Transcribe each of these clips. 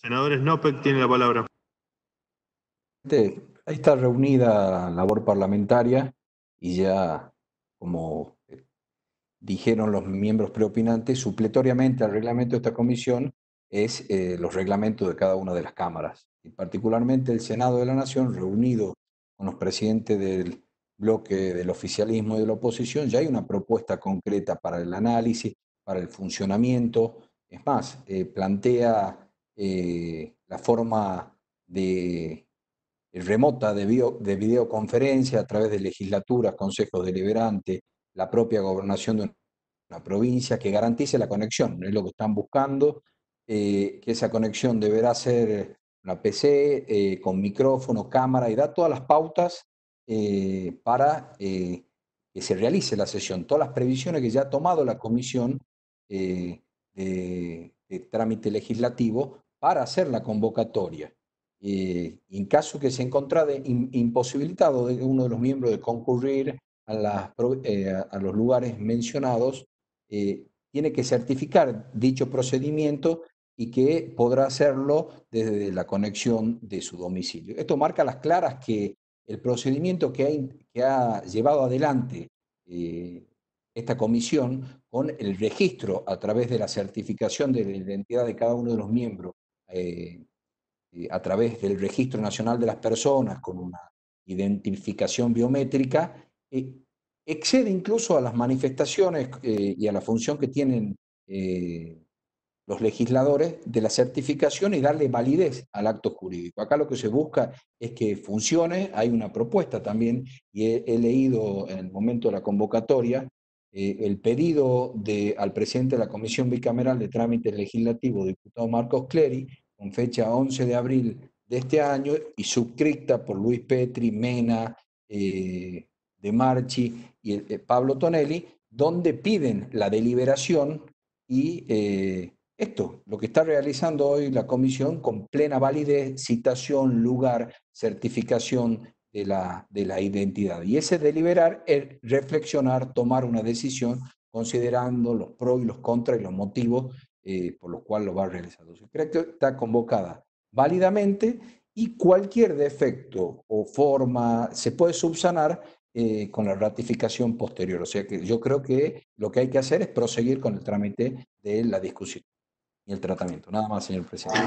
Senador Snopek tiene la palabra. Este, ahí está reunida la labor parlamentaria y ya, como eh, dijeron los miembros preopinantes, supletoriamente al reglamento de esta comisión es eh, los reglamentos de cada una de las cámaras, y particularmente el Senado de la Nación, reunido con los presidentes del bloque del oficialismo y de la oposición, ya hay una propuesta concreta para el análisis, para el funcionamiento, es más, eh, plantea eh, la forma de eh, remota de, videoconferencia a través de legislaturas, consejos deliberantes, la propia gobernación de una provincia que garantice la conexión, es lo que están buscando, eh, que esa conexión deberá ser una PC con micrófono, cámara y da todas las pautas para que se realice la sesión, todas las previsiones que ya ha tomado la comisión de trámite legislativo para hacer la convocatoria. Eh, en caso que se encontrara imposibilitado de uno de los miembros de concurrir a, las, eh, a los lugares mencionados, eh, tiene que certificar dicho procedimiento y que podrá hacerlo desde la conexión de su domicilio. Esto marca las claras que el procedimiento que ha, que ha llevado adelante esta comisión con el registro a través de la certificación de la identidad de cada uno de los miembros eh, eh, a través del Registro Nacional de las Personas con una identificación biométrica, eh, excede incluso a las manifestaciones y a la función que tienen los legisladores de la certificación y darle validez al acto jurídico. Acá lo que se busca es que funcione, hay una propuesta también, y he, he leído en el momento de la convocatoria eh, el pedido de, al presidente de la Comisión Bicameral de Trámites Legislativos, diputado Marcos Clery, con fecha 11 de abril de este año y suscrita por Luis Petri, Mena, eh, De Marchi y eh, Pablo Tonelli, donde piden la deliberación y esto, lo que está realizando hoy la comisión con plena validez, citación, lugar, certificación de la, de la identidad. Y ese deliberar es reflexionar, tomar una decisión considerando los pros y los contras y los motivos eh, por los cuales lo va a realizar. está convocada válidamente y cualquier defecto o forma se puede subsanar eh, con la ratificación posterior. O sea que yo creo que lo que hay que hacer es proseguir con el trámite de la discusión y el tratamiento. Nada más, señor presidente.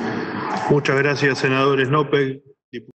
Muchas gracias, senadores López.